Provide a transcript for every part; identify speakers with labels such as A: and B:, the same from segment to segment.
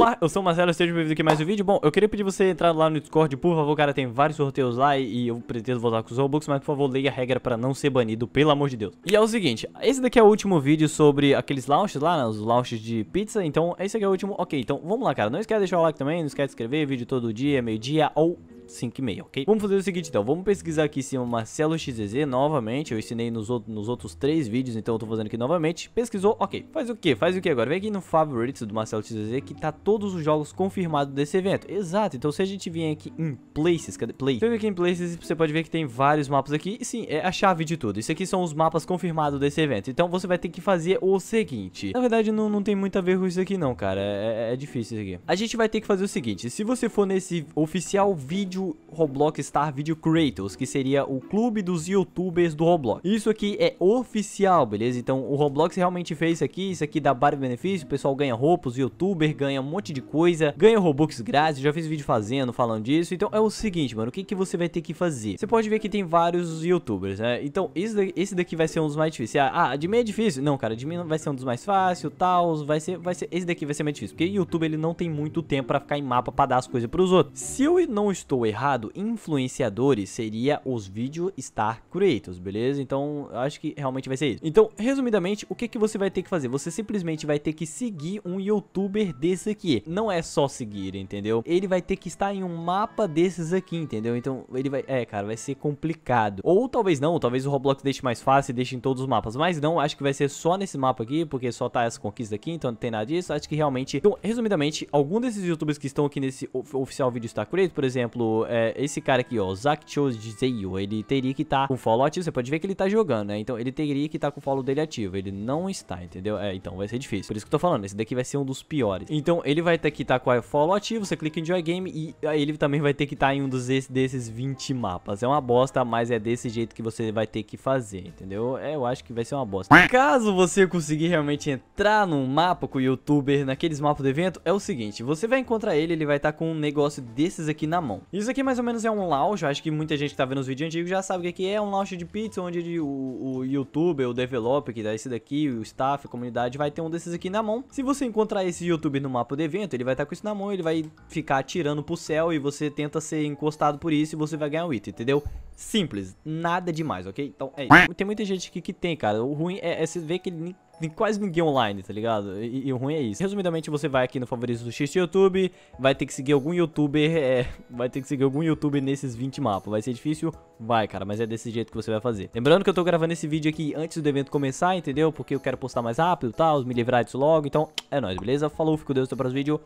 A: Olá, eu sou o Marcelo, seja bem-vindo aqui mais um vídeo. Bom, eu queria pedir você entrar lá no Discord, por favor, cara, tem vários sorteios lá e eu pretendo voltar com os Robux, mas por favor, leia a regra pra não ser banido, pelo amor de Deus. E é o seguinte, esse daqui é o último vídeo sobre aqueles launches lá, né, os launches de pizza, então esse aqui é o último. Ok, então vamos lá, cara, não esquece de deixar o like também, não esquece de inscrever, vídeo todo dia, meio-dia ou 5 e meia, ok? Vamos fazer o seguinte então, vamos pesquisar aqui em cima Marcelo XZ novamente, eu ensinei nos, outro, nos outros três vídeos, então eu tô fazendo aqui novamente. Pesquisou, ok. Faz o que? Faz o que agora? Vem aqui no Favorites do Marcelo XZ que tá todos os jogos confirmados desse evento. Exato, então se a gente vier aqui em Places, cadê Play? Se eu vier aqui em Places, você pode ver que tem vários mapas aqui, e sim, é a chave de tudo. Isso aqui são os mapas confirmados desse evento, então você vai ter que fazer o seguinte. Na verdade, não, não tem muito a ver com isso aqui não, cara, é, é, é difícil isso aqui. A gente vai ter que fazer o seguinte, se você for nesse oficial vídeo Vídeo Roblox Star Video Creators, que seria o clube dos youtubers do Roblox. Isso aqui é oficial, beleza? Então o Roblox realmente fez isso aqui, isso aqui dá vários benefícios, o pessoal ganha roupas, youtuber ganha um monte de coisa, ganha Robux grátis, já fiz vídeo fazendo, falando disso. Então é o seguinte, mano, o que, que você vai ter que fazer? Você pode ver que tem vários youtubers, né? Então esse daqui, esse daqui vai ser um dos mais difíceis. Ah, admin ah, é difícil? Não, cara, admin vai ser um dos mais fáceis, tal, vai ser, vai ser, esse daqui vai ser mais difícil, porque YouTube ele não tem muito tempo pra ficar em mapa pra dar as coisas pros outros. Se eu não estou errado, influenciadores seria os Video Star Creators, beleza? Então, eu acho que realmente vai ser isso. Então, resumidamente, o que, que você vai ter que fazer? Você simplesmente vai ter que seguir um YouTuber desse aqui. Não é só seguir, entendeu? Ele vai ter que estar em um mapa desses aqui, entendeu? Então, ele vai... É, cara, vai ser complicado. Ou talvez não, talvez o Roblox deixe mais fácil e deixe em todos os mapas. Mas não, acho que vai ser só nesse mapa aqui, porque só tá essa conquista aqui, então não tem nada disso. Acho que realmente... Então, resumidamente, algum desses YouTubers que estão aqui nesse oficial vídeo está Creator, por exemplo, é, esse cara aqui, ó, o Zakcho Zeio, ele teria que estar tá com o follow ativo. Você pode ver que ele tá jogando, né? Então ele teria que estar tá com o follow dele ativo. Ele não está, entendeu? É, então vai ser difícil. Por isso que eu tô falando, esse daqui vai ser um dos piores. Então ele vai ter que estar tá com o follow ativo, você clica em Joy Game e aí ah, ele também vai ter que estar tá em um dos, desses 20 mapas. É uma bosta, mas é desse jeito que você vai ter que fazer, entendeu? É, eu acho que vai ser uma bosta. Caso você conseguir realmente entrar num mapa com o youtuber, naqueles mapas do evento, é o seguinte, você vai encontrar ele, ele vai estar tá com um negócio desses aqui na mão. E isso aqui mais ou menos é um lounge, acho que muita gente que tá vendo os vídeos antigos já sabe o que é, é um lounge de pizza, onde o, o youtuber, o developer, que dá esse daqui, o staff, a comunidade, vai ter um desses aqui na mão. Se você encontrar esse youtuber no mapa do evento, ele vai estar tá com isso na mão, ele vai ficar atirando pro céu e você tenta ser encostado por isso e você vai ganhar o item, entendeu? Simples, nada demais, ok? Então, é, tem muita gente aqui que tem, cara. O ruim é, é você ver que ele tem quase ninguém online, tá ligado? E, e, o ruim é isso. Resumidamente, você vai aqui no favoritos do X YouTube, vai ter que seguir algum youtuber, é, vai ter que seguir algum youtuber nesses 20 mapas. Vai ser difícil? Vai, cara, mas é desse jeito que você vai fazer. Lembrando que eu tô gravando esse vídeo aqui antes do evento começar, entendeu? Porque eu quero postar mais rápido e tá? tal, me livrar disso logo. Então, é nóis, beleza? Falou, fico com Deus, até o próximo vídeo.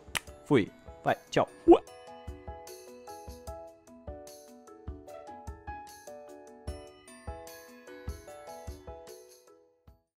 A: Fui. Vai, tchau. Ué.